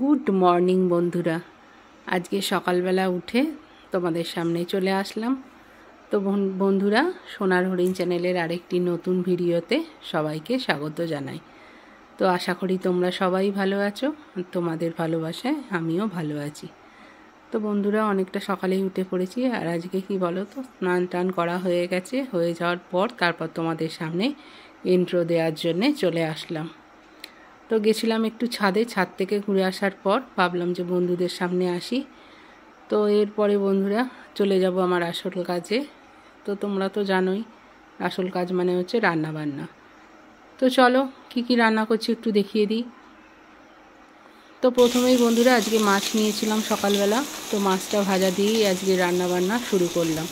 Good morning বন্ধুরা আজকে সকালবেলা উঠে তোমাদের সামনে চলে আসলাম তো বন্ধুরা সোনার হরিণ চ্যানেলের আরেকটি নতুন ভিডিওতে সবাইকে স্বাগত জানাই তো আশা করি তোমরা সবাই ভালো আছো তোমাদের ভালোবাসায় আমিও ভালো আছি তো বন্ধুরা অনেকটা সকালেই উঠে পড়েছি আর আজকে কি বলো তো স্নান টান করা হয়ে গেছে হয়ে যাওয়ার পর তারপর তোমাদের সামনে ইন্ট্রো দেওয়ার জন্যে চলে আসলাম তো গেছিলাম একটু ছাদে ছাদ থেকে ঘুরে আসার পর ভাবলাম যে বন্ধুদের সামনে আসি তো এরপরে বন্ধুরা চলে যাব আমার আসল কাজে তো তোমরা তো জানোই আসল কাজ মানে হচ্ছে রান্না বান্না তো চলো কি কি রান্না করছি একটু দেখিয়ে দিই তো প্রথমেই বন্ধুরা আজকে মাছ নিয়েছিলাম সকালবেলা তো মাছটা ভাজা দিয়েই আজকে রান্না বান্না শুরু করলাম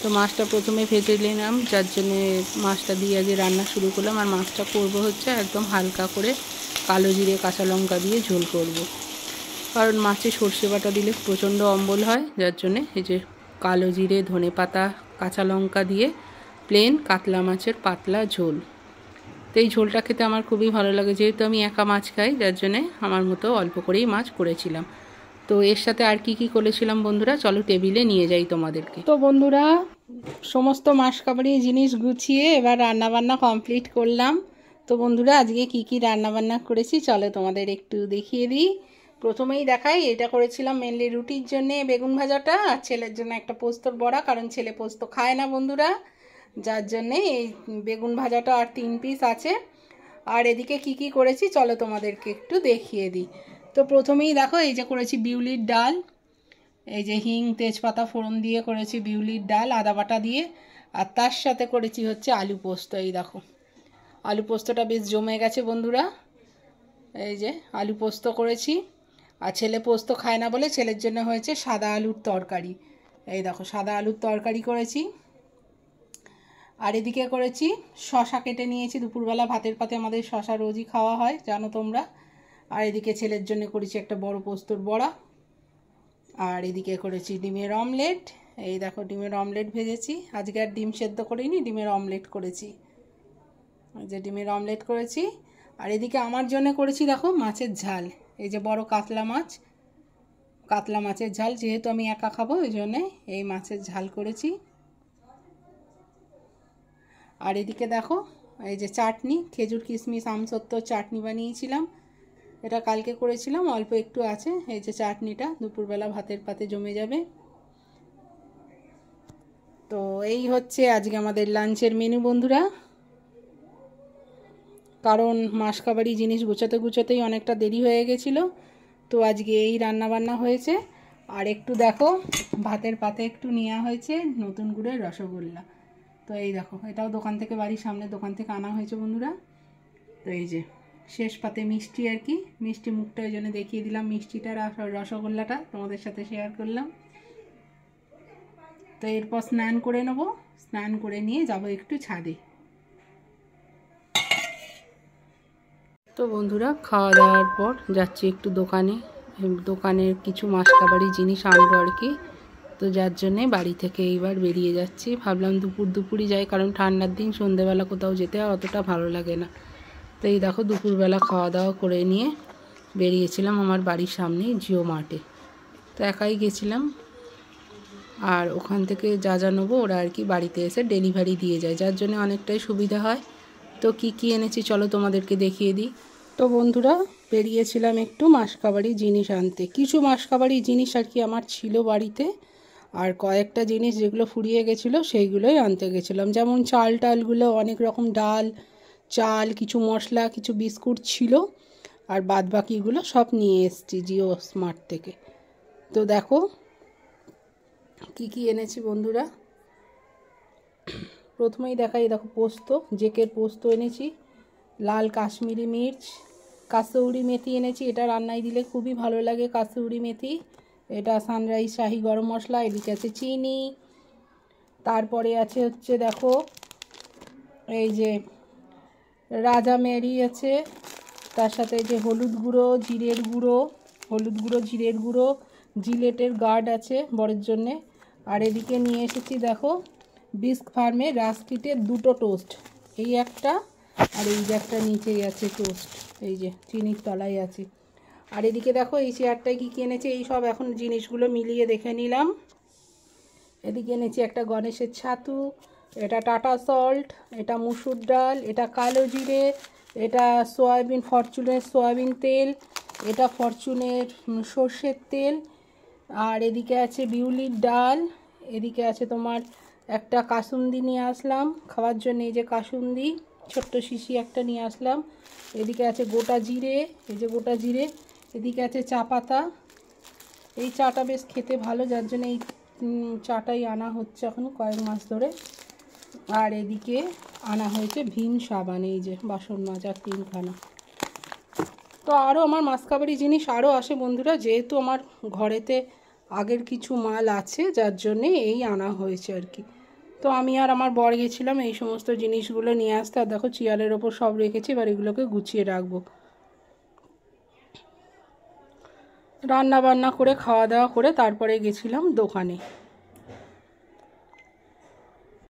তো মাছটা প্রথমে ভেজে নিলাম যার জন্যে মাছটা দিয়ে আগে রান্না শুরু করলাম আর মাছটা করবো হচ্ছে একদম হালকা করে কালো জিরে কাঁচা লঙ্কা দিয়ে ঝোল করব। কারণ মাছে সর্ষে বাটা দিলে প্রচণ্ড অম্বল হয় যার জন্যে এই যে কালো জিরে ধনে পাতা কাঁচা লঙ্কা দিয়ে প্লেন কাতলা মাছের পাতলা ঝোল তো এই ঝোলটা খেতে আমার খুবই ভালো লাগে যেহেতু আমি একা মাছ খাই যার জন্যে আমার মতো অল্প করেই মাছ করেছিলাম তো এর সাথে আর কি কি করেছিলাম বন্ধুরা চলো টেবিলে নিয়ে যাই তোমাদেরকে তো বন্ধুরা সমস্ত মাস কাবারি জিনিস গুছিয়ে এবার রান্নাবান্না কমপ্লিট করলাম তো বন্ধুরা আজকে কি কি রান্না বান্না করেছি চলো তোমাদের একটু দেখিয়ে দিই প্রথমেই দেখাই এটা করেছিলাম মেনলি রুটির জন্যে বেগুন ভাজাটা আর ছেলের জন্য একটা পোস্তর বড়া কারণ ছেলে পোস্ত খায় না বন্ধুরা যার জন্যে এই বেগুন ভাজাটা আর তিন পিস আছে আর এদিকে কি কি করেছি চলো তোমাদেরকে একটু দেখিয়ে দিই তো প্রথমেই দেখো এই যে করেছি বিউলির ডাল এই যে হিং তেজপাতা ফোড়ন দিয়ে করেছি বিউলির ডাল আদা বাটা দিয়ে আর তার সাথে করেছি হচ্ছে আলু পোস্ত এই দেখো আলু পোস্তটা বেশ জমে গেছে বন্ধুরা এই যে আলু পোস্ত করেছি আর ছেলে পোস্ত খায় না বলে ছেলের জন্য হয়েছে সাদা আলুর তরকারি এই দেখো সাদা আলুর তরকারি করেছি আর এদিকে করেছি শশা কেটে নিয়েছি দুপুরবেলা ভাতের পাতে আমাদের শশা রোজই খাওয়া হয় জানো তোমরা আর এদিকে ছেলের জন্য করেছি একটা বড় পোস্তর বড়া আর এদিকে করেছি ডিমের অমলেট এই দেখো ডিমের অমলেট ভেজেছি আজকে আর ডিম সেদ্ধ করিনি ডিমের অমলেট করেছি যে ডিমের অমলেট করেছি আর এদিকে আমার জন্য করেছি দেখো মাছের ঝাল এই যে বড় কাতলা মাছ কাতলা মাছের ঝাল যেহেতু আমি একা খাবো ওই জন্যে এই মাছের ঝাল করেছি আর এদিকে দেখো এই যে চাটনি খেজুর কিশমিশ আমসত্ত্ব চাটনি বানিয়েছিলাম এটা কালকে করেছিলাম অল্প একটু আছে এই যে চাটনিটা দুপুরবেলা ভাতের পাতে জমে যাবে তো এই হচ্ছে আজকে আমাদের লাঞ্চের মেনু বন্ধুরা কারণ মাসকাবারি জিনিস গুছাতে গুছাতেই অনেকটা দেরি হয়ে গেছিল তো আজকে এই রান্না বান্না হয়েছে আর একটু দেখো ভাতের পাতে একটু নেওয়া হয়েছে নতুন গুড়ের রসগোল্লা তো এই দেখো এটাও দোকান থেকে বাড়ির সামনে দোকান থেকে আনা হয়েছে বন্ধুরা তো এই যে শেষ পাতে মিষ্টি আর কি মিষ্টি মুখটা ওই জন্য দেখিয়ে দিলাম মিষ্টিটা রসগোল্লাটা তোমাদের সাথে শেয়ার করলাম তো এরপর স্নান করে নেবো স্নান করে নিয়ে যাব একটু ছাদে তো বন্ধুরা খাওয়া দাওয়ার পর যাচ্ছি একটু দোকানে দোকানের কিছু মাসকাবাড়ি জিনিস আনবো আর কি তো যার জন্যে বাড়ি থেকে এইবার বেরিয়ে যাচ্ছি ভাবলাম দুপুর দুপুরই যাই কারণ ঠান্ডার দিন সন্ধেবেলা কোথাও যেতে আর অতটা ভালো লাগে না তো এই দেখো দুপুরবেলা খাওয়া দাওয়া করে নিয়ে বেরিয়েছিলাম আমার বাড়ির সামনে জিও মার্টে তো একাই গেছিলাম আর ওখান থেকে যা যা নেবো ওরা আর কি বাড়িতে এসে ডেলিভারি দিয়ে যায় যার জন্য অনেকটাই সুবিধা হয় তো কি কি এনেছি চলো তোমাদেরকে দেখিয়ে দিই তো বন্ধুরা বেরিয়েছিলাম একটু মাসকাবারি জিনিস আনতে কিছু মাসকাবারি জিনিস আর কি আমার ছিল বাড়িতে আর কয়েকটা জিনিস যেগুলো ফুরিয়ে গেছিলো সেইগুলোই আনতে গেছিলাম যেমন চাল টালগুলো অনেক রকম ডাল চাল কিছু মশলা কিছু বিস্কুট ছিল আর বাদ বাকিগুলো সব নিয়ে এসছি জিও স্মার্ট থেকে তো দেখো কি কি এনেছি বন্ধুরা প্রথমেই দেখাই দেখো পোস্ত জেকের পোস্ত এনেছি লাল কাশ্মীরি মির্চ কাসৌরি মেথি এনেছি এটা রান্নায় দিলে খুবই ভালো লাগে কাসৌরি মেথি এটা সানরাইজ শাহি গরম মশলা এদিকে আছে চিনি তারপরে আছে হচ্ছে দেখো এই যে রাজা মেরি আছে তার সাথে যে হলুদ গুঁড়ো জিরের গুঁড়ো হলুদ গুঁড়ো জিরের গুঁড়ো জিলেটের গার্ড আছে বরের জন্যে আর এদিকে নিয়ে এসেছি দেখো বিস্ক ফার্মে রাস্কিটের দুটো টোস্ট এই একটা আর এই যে একটা নিচেই আছে টোস্ট এই যে চিনির তলায় আছে আর এদিকে দেখো এই চেয়ারটায় কী কিনেছে এই সব এখন জিনিসগুলো মিলিয়ে দেখে নিলাম এদিকে এনেছি একটা গণেশের ছাতু এটা টাটা সল্ট এটা মুসুর ডাল এটা কালো জিরে এটা সয়াবিন ফরচুনের সয়াবিন তেল এটা ফরচুনের সর্ষের তেল আর এদিকে আছে বিউলির ডাল এদিকে আছে তোমার একটা কাসুন্দি নিয়ে আসলাম খাওয়ার জন্য এই যে কাসুন্দি ছোট্ট শিশি একটা নিয়ে আসলাম এদিকে আছে গোটা জিরে এই যে গোটা জিরে এদিকে আছে চা পাতা এই চাটা বেশ খেতে ভালো যার জন্য এই চাটাই আনা হচ্ছে এখন কয়েক মাস ধরে আর এদিকে আনা হয়েছে ভীম সাবান এই যে বাসন মাজার তিনখানা তো আরও আমার মাসকাবারি জিনিস আরও আসে বন্ধুরা যেহেতু আমার ঘরেতে আগের কিছু মাল আছে যার জন্যে এই আনা হয়েছে আর কি তো আমি আর আমার বর গেছিলাম এই সমস্ত জিনিসগুলো নিয়ে আসতে আর দেখো চেয়ারের ওপর সব রেখেছি এবার এগুলোকে গুছিয়ে রাখবো রান্না বান্না করে খাওয়া দাওয়া করে তারপরে গেছিলাম দোকানে